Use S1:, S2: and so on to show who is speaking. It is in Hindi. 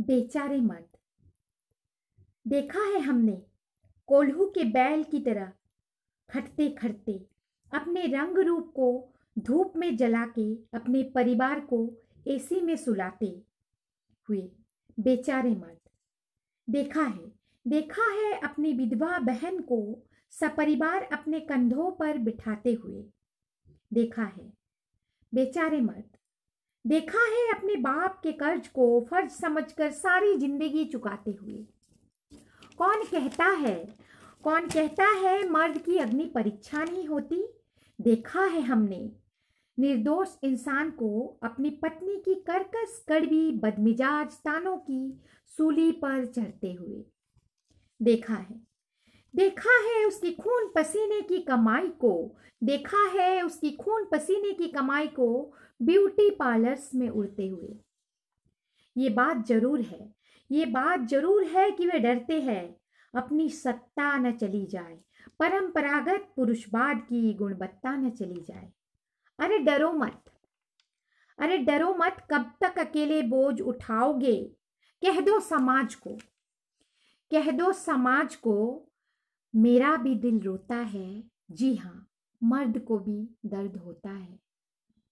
S1: बेचारे मर्द देखा है हमने कोल्हू के बैल की तरह खटते खटते अपने रंग रूप को धूप में जला के अपने परिवार को एसी में सुलाते हुए बेचारे मर्द देखा है देखा है अपनी विधवा बहन को सपरिवार अपने कंधों पर बिठाते हुए देखा है बेचारे मर्द देखा है अपने बाप के कर्ज को फर्ज समझकर सारी जिंदगी चुकाते हुए कौन कहता है कौन कहता है मर्द की अग्नि परीक्षा नहीं होती देखा है हमने निर्दोष इंसान को अपनी पत्नी की कर्कश कड़वी बदमिजाज तानों की सूली पर चढ़ते हुए देखा है देखा है उसकी पसीने की कमाई को देखा है उसकी खून पसीने की कमाई को ब्यूटी पार्लर्स में उड़ते हुए ये बात जरूर है ये बात जरूर है कि वे डरते हैं अपनी सत्ता न चली जाए परंपरागत पुरुषवाद की गुणवत्ता न चली जाए अरे डरो मत अरे डरो मत कब तक अकेले बोझ उठाओगे कह दो समाज को कह दो समाज को मेरा भी दिल रोता है जी हाँ मर्द को भी दर्द होता है